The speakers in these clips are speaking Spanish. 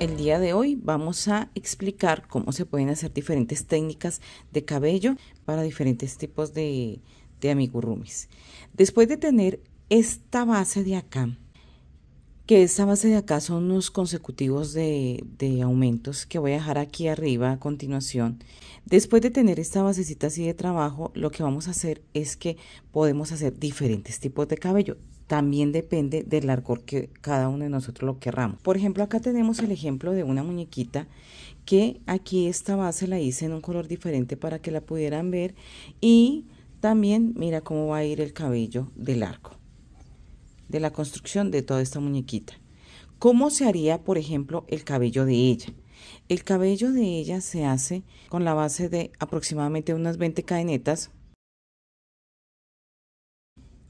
El día de hoy vamos a explicar cómo se pueden hacer diferentes técnicas de cabello para diferentes tipos de, amigurumis. Después de tener esta base de acá, que esta base de acá son unos consecutivos de, de, aumentos que voy a dejar aquí arriba a continuación. Después de tener esta basecita así de trabajo, lo que vamos a hacer es que podemos hacer diferentes tipos de cabello también depende del largo que cada uno de nosotros lo querramos. Por ejemplo, acá tenemos el ejemplo de una muñequita que aquí esta base la hice en un color diferente para que la pudieran ver y también mira cómo va a ir el cabello del arco de la construcción de toda esta muñequita. ¿Cómo se haría, por ejemplo, el cabello de ella? El cabello de ella se hace con la base de aproximadamente unas 20 cadenetas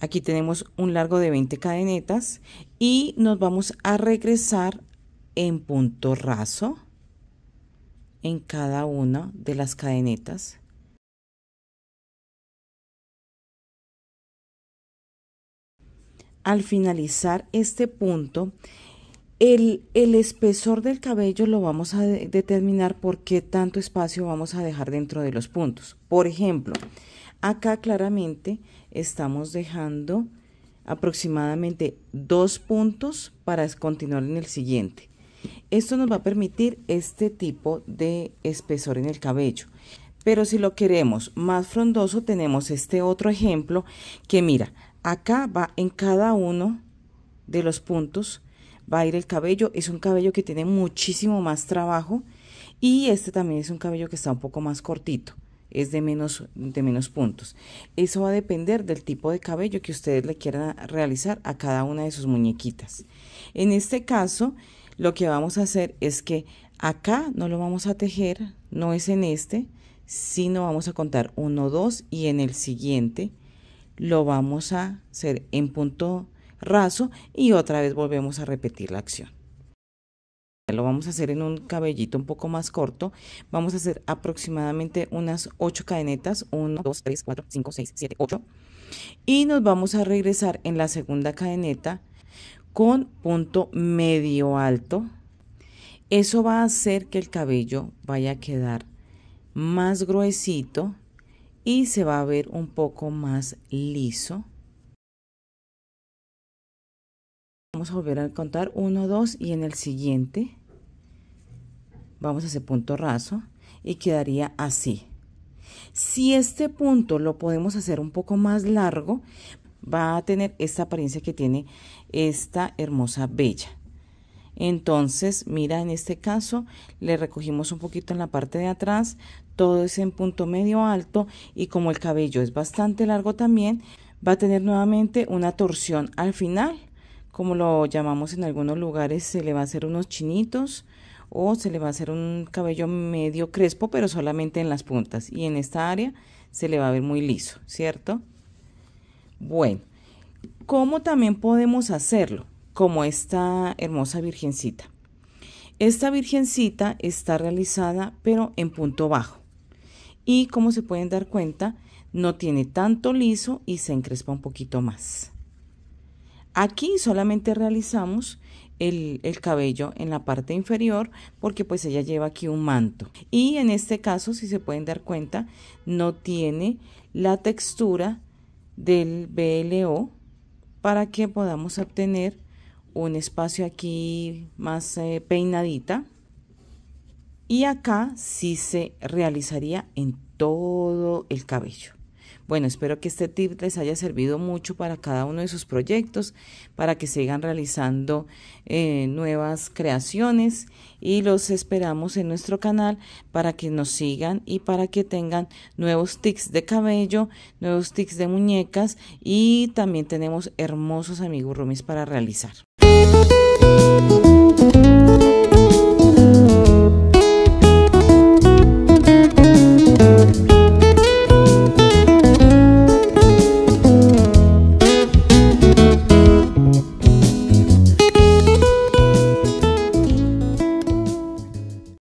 Aquí tenemos un largo de 20 cadenetas y nos vamos a regresar en punto raso en cada una de las cadenetas. Al finalizar este punto, el, el, espesor del cabello lo vamos a determinar por qué tanto espacio vamos a dejar dentro de los puntos. Por ejemplo, acá claramente estamos dejando aproximadamente dos puntos para continuar en el siguiente. Esto nos va a permitir este tipo de espesor en el cabello. Pero si lo queremos más frondoso, tenemos este otro ejemplo que mira, acá va en cada uno de los puntos, va a ir el cabello. Es un cabello que tiene muchísimo más trabajo y este también es un cabello que está un poco más cortito es de menos, de menos puntos. Eso va a depender del tipo de cabello que ustedes le quieran realizar a cada una de sus muñequitas. En este caso, lo que vamos a hacer es que acá no lo vamos a tejer, no es en este, sino vamos a contar 1, 2 y en el siguiente lo vamos a hacer en punto raso y otra vez volvemos a repetir la acción. Lo vamos a hacer en un cabellito un poco más corto. Vamos a hacer aproximadamente unas 8 cadenetas. 1, 2, 3, 4, 5, 6, 7, 8. Y nos vamos a regresar en la segunda cadeneta con punto medio alto. Eso va a hacer que el cabello vaya a quedar más gruesito y se va a ver un poco más liso. Vamos a volver a contar 1, 2 y en el siguiente Vamos a hacer punto raso y quedaría así. Si este punto lo podemos hacer un poco más largo, va a tener esta apariencia que tiene esta hermosa bella. Entonces, mira, en este caso le recogimos un poquito en la parte de atrás, todo es en punto medio alto y como el cabello es bastante largo también, va a tener nuevamente una torsión al final, como lo llamamos en algunos lugares, se le va a hacer unos chinitos, o se le va a hacer un cabello medio crespo pero solamente en las puntas y en esta área se le va a ver muy liso, ¿cierto? Bueno, ¿cómo también podemos hacerlo? Como esta hermosa virgencita. Esta virgencita está realizada pero en punto bajo y como se pueden dar cuenta no tiene tanto liso y se encrespa un poquito más. Aquí solamente realizamos el, cabello en la parte inferior porque pues ella lleva aquí un manto y en este caso si se pueden dar cuenta no tiene la textura del BLO para que podamos obtener un espacio aquí más eh, peinadita y acá sí se realizaría en todo el cabello bueno, espero que este tip les haya servido mucho para cada uno de sus proyectos, para que sigan realizando eh, nuevas creaciones y los esperamos en nuestro canal para que nos sigan y para que tengan nuevos tics de cabello, nuevos tics de muñecas y también tenemos hermosos amigos para realizar.